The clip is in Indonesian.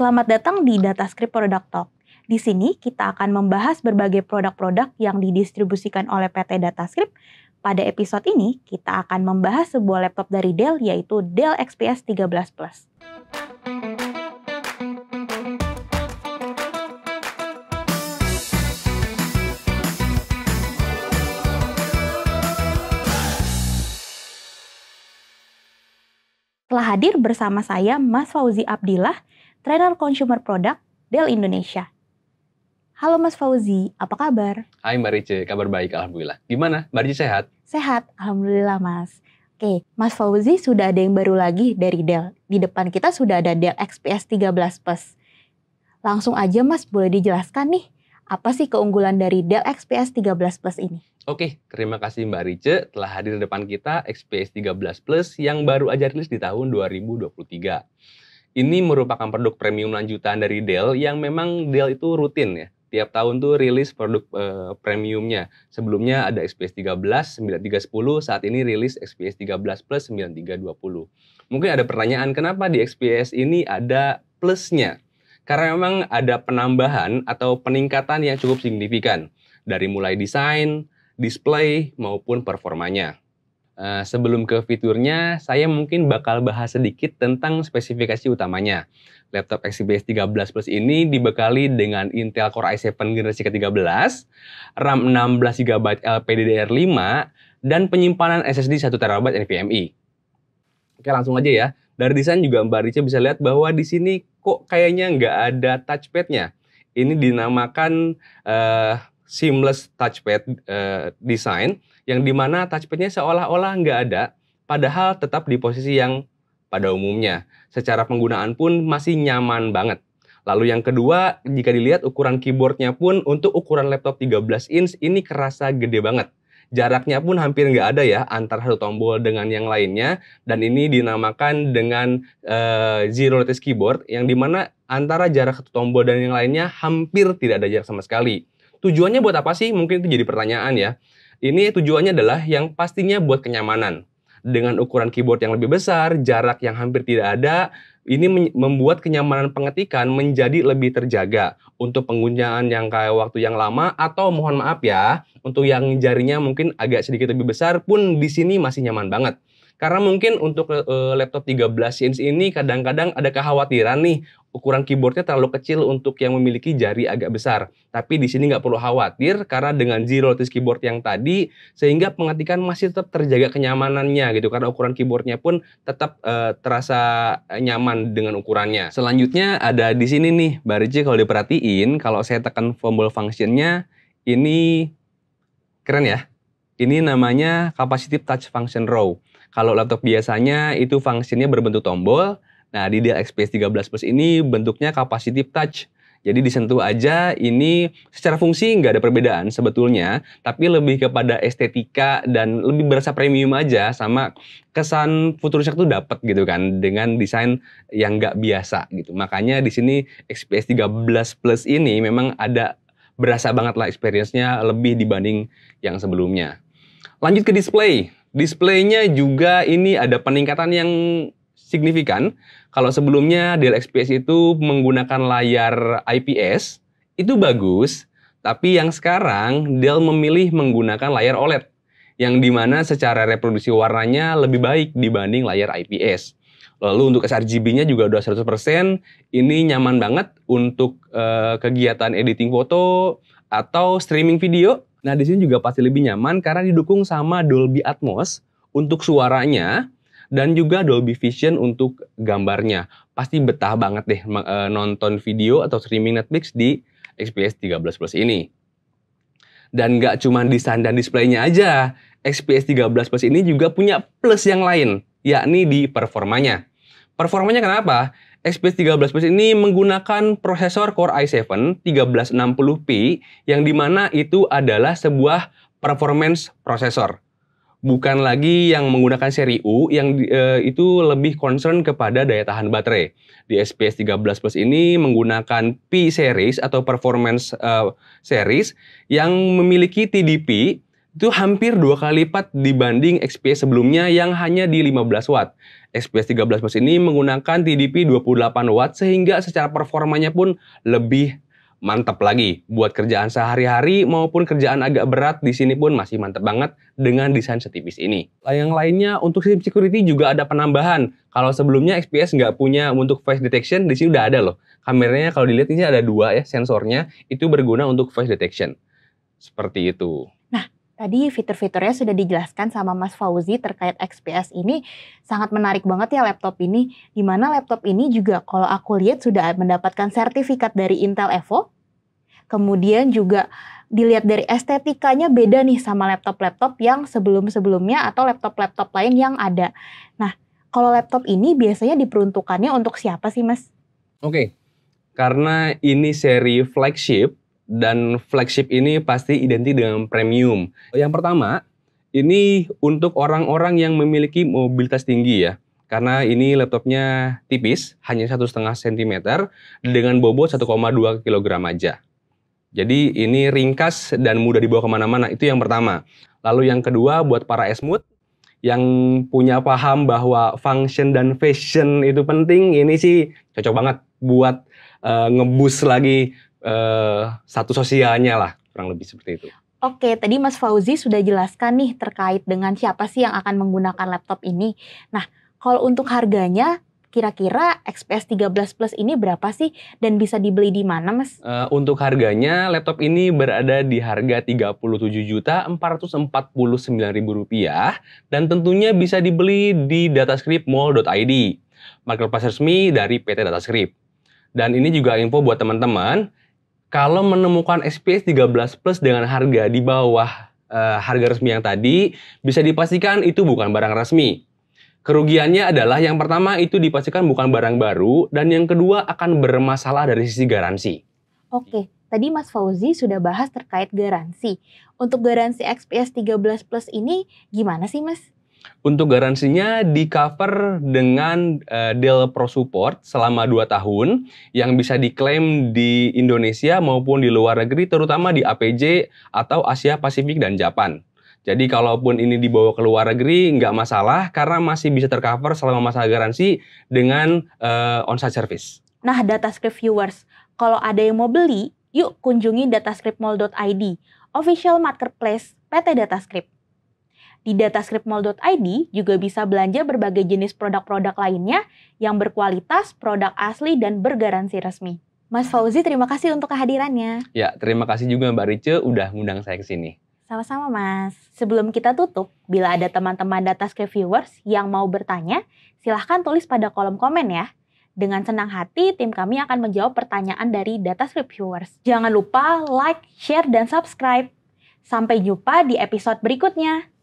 Selamat datang di DataScript Product Talk. Di sini kita akan membahas berbagai produk-produk yang didistribusikan oleh PT DataScript. Pada episode ini, kita akan membahas sebuah laptop dari Dell yaitu Dell XPS 13 Plus. Telah hadir bersama saya Mas Fauzi Abdillah Trainer Consumer Product Dell Indonesia. Halo Mas Fauzi, apa kabar? Hai Mbak Rice, kabar baik Alhamdulillah. Gimana, Mbak Rice sehat? Sehat, Alhamdulillah Mas. Oke, Mas Fauzi sudah ada yang baru lagi dari Dell. Di depan kita sudah ada Dell XPS 13 Plus. Langsung aja Mas, boleh dijelaskan nih, apa sih keunggulan dari Dell XPS 13 Plus ini? Oke, terima kasih Mbak Rice telah hadir di depan kita XPS 13 Plus yang baru aja rilis di tahun 2023. Ini merupakan produk premium lanjutan dari Dell yang memang Dell itu rutin ya. Tiap tahun tuh rilis produk e, premiumnya. Sebelumnya ada XPS 13, 9310, saat ini rilis XPS 13 plus 9320. Mungkin ada pertanyaan kenapa di XPS ini ada plusnya? Karena memang ada penambahan atau peningkatan yang cukup signifikan dari mulai desain, display maupun performanya. Eh, sebelum ke fiturnya, saya mungkin bakal bahas sedikit tentang spesifikasi utamanya. Laptop XPS 13 Plus ini dibekali dengan Intel Core i7 generasi ke-13, RAM 16GB LPDDR5, dan penyimpanan SSD 1TB NVMe. Oke, langsung aja ya. Dari desain juga Mbak Rica bisa lihat bahwa di sini kok kayaknya nggak ada touchpadnya. Ini dinamakan uh, seamless touchpad uh, design yang dimana touchpadnya seolah-olah nggak ada, padahal tetap di posisi yang pada umumnya. Secara penggunaan pun masih nyaman banget. Lalu yang kedua, jika dilihat ukuran keyboardnya pun untuk ukuran laptop 13 inch ini kerasa gede banget. Jaraknya pun hampir nggak ada ya antara satu tombol dengan yang lainnya dan ini dinamakan dengan uh, zero latest keyboard yang dimana antara jarak satu tombol dan yang lainnya hampir tidak ada jarak sama sekali. Tujuannya buat apa sih? Mungkin itu jadi pertanyaan ya. Ini tujuannya adalah yang pastinya buat kenyamanan. Dengan ukuran keyboard yang lebih besar, jarak yang hampir tidak ada, ini membuat kenyamanan pengetikan menjadi lebih terjaga untuk penggunaan yang kayak waktu yang lama atau mohon maaf ya untuk yang jarinya mungkin agak sedikit lebih besar pun di sini masih nyaman banget. Karena mungkin untuk uh, laptop 13 inch ini kadang-kadang ada kekhawatiran nih ukuran keyboardnya terlalu kecil untuk yang memiliki jari agak besar. Tapi di sini nggak perlu khawatir karena dengan zero notice keyboard yang tadi sehingga pengetikan masih tetap terjaga kenyamanannya gitu karena ukuran keyboardnya pun tetap uh, terasa nyaman dengan ukurannya. Selanjutnya ada di sini nih Barji kalau diperhatiin kalau saya tekan tombol functionnya ini keren ya. Ini namanya Capacitive Touch Function Row. Kalau laptop biasanya itu fungsinya berbentuk tombol. Nah, di Dell XPS 13 Plus ini bentuknya capacitive touch. Jadi disentuh aja ini secara fungsi nggak ada perbedaan sebetulnya, tapi lebih kepada estetika dan lebih berasa premium aja sama kesan futuristik tuh dapat gitu kan dengan desain yang nggak biasa gitu. Makanya di sini XPS 13 Plus ini memang ada berasa banget lah experience-nya lebih dibanding yang sebelumnya. Lanjut ke display. Displaynya juga ini ada peningkatan yang signifikan. Kalau sebelumnya Dell XPS itu menggunakan layar IPS, itu bagus, tapi yang sekarang Dell memilih menggunakan layar OLED, yang dimana secara reproduksi warnanya lebih baik dibanding layar IPS. Lalu untuk sRGB-nya juga udah 100%, ini nyaman banget untuk uh, kegiatan editing foto atau streaming video Nah, di sini juga pasti lebih nyaman karena didukung sama Dolby Atmos untuk suaranya dan juga Dolby Vision untuk gambarnya. Pasti betah banget deh eh, nonton video atau streaming Netflix di XPS 13 Plus ini. Dan nggak cuma desain dan displaynya aja, XPS 13 Plus ini juga punya plus yang lain, yakni di performanya. Performanya kenapa? XPS 13 Plus ini menggunakan prosesor Core i7 1360p yang dimana itu adalah sebuah performance prosesor. Bukan lagi yang menggunakan seri U yang e, itu lebih concern kepada daya tahan baterai. Di SPS 13 Plus ini menggunakan P series atau performance e, series yang memiliki TDP itu hampir dua kali lipat dibanding XPS sebelumnya yang hanya di 15 watt. XPS 13 Plus ini menggunakan TDP 28 watt sehingga secara performanya pun lebih mantap lagi. Buat kerjaan sehari-hari maupun kerjaan agak berat di sini pun masih mantap banget dengan desain setipis ini. Yang lainnya untuk sistem security juga ada penambahan. Kalau sebelumnya XPS nggak punya untuk face detection, di sini udah ada loh. Kameranya kalau dilihat ini ada dua ya sensornya, itu berguna untuk face detection. Seperti itu. Tadi fitur-fiturnya sudah dijelaskan sama Mas Fauzi terkait XPS ini sangat menarik banget ya laptop ini. Dimana laptop ini juga kalau aku lihat sudah mendapatkan sertifikat dari Intel Evo. Kemudian juga dilihat dari estetikanya beda nih sama laptop-laptop yang sebelum-sebelumnya atau laptop-laptop lain yang ada. Nah, kalau laptop ini biasanya diperuntukannya untuk siapa sih mas? Oke, okay. karena ini seri flagship, dan flagship ini pasti identik dengan premium. Yang pertama, ini untuk orang-orang yang memiliki mobilitas tinggi ya. Karena ini laptopnya tipis, hanya satu setengah sentimeter dengan bobot 1,2 kg aja. Jadi ini ringkas dan mudah dibawa kemana-mana, itu yang pertama. Lalu yang kedua buat para esmut yang punya paham bahwa function dan fashion itu penting, ini sih cocok banget buat uh, ngebus lagi Eh, satu sosialnya lah kurang lebih seperti itu. Oke, tadi Mas Fauzi sudah jelaskan nih terkait dengan siapa sih yang akan menggunakan laptop ini. Nah, kalau untuk harganya kira-kira XPS 13 Plus ini berapa sih dan bisa dibeli di mana, Mas? Uh, untuk harganya, laptop ini berada di harga Rp37.449.000 dan tentunya bisa dibeli di datascriptmall.id, marketplace resmi dari PT Datascript. Dan ini juga info buat teman-teman, kalau menemukan SPS 13 plus dengan harga di bawah uh, harga resmi yang tadi, bisa dipastikan itu bukan barang resmi. Kerugiannya adalah yang pertama itu dipastikan bukan barang baru dan yang kedua akan bermasalah dari sisi garansi. Oke, tadi Mas Fauzi sudah bahas terkait garansi. Untuk garansi XPS 13 Plus ini gimana sih Mas? Untuk garansinya di cover dengan uh, eh, Dell Pro Support selama 2 tahun yang bisa diklaim di Indonesia maupun di luar negeri terutama di APJ atau Asia Pasifik dan Jepang. Jadi kalaupun ini dibawa ke luar negeri nggak masalah karena masih bisa tercover selama masa garansi dengan uh, onsite service. Nah, DataScript viewers, kalau ada yang mau beli, yuk kunjungi datascriptmall.id, official marketplace PT DataScript. Di dataskripmall.id juga bisa belanja berbagai jenis produk-produk lainnya yang berkualitas, produk asli, dan bergaransi resmi. Mas Fauzi, terima kasih untuk kehadirannya. Ya, terima kasih juga Mbak Rice udah ngundang saya ke sini. Sama-sama, Mas. Sebelum kita tutup, bila ada teman-teman data script viewers yang mau bertanya, silahkan tulis pada kolom komen ya. Dengan senang hati, tim kami akan menjawab pertanyaan dari data script viewers. Jangan lupa like, share, dan subscribe. Sampai jumpa di episode berikutnya.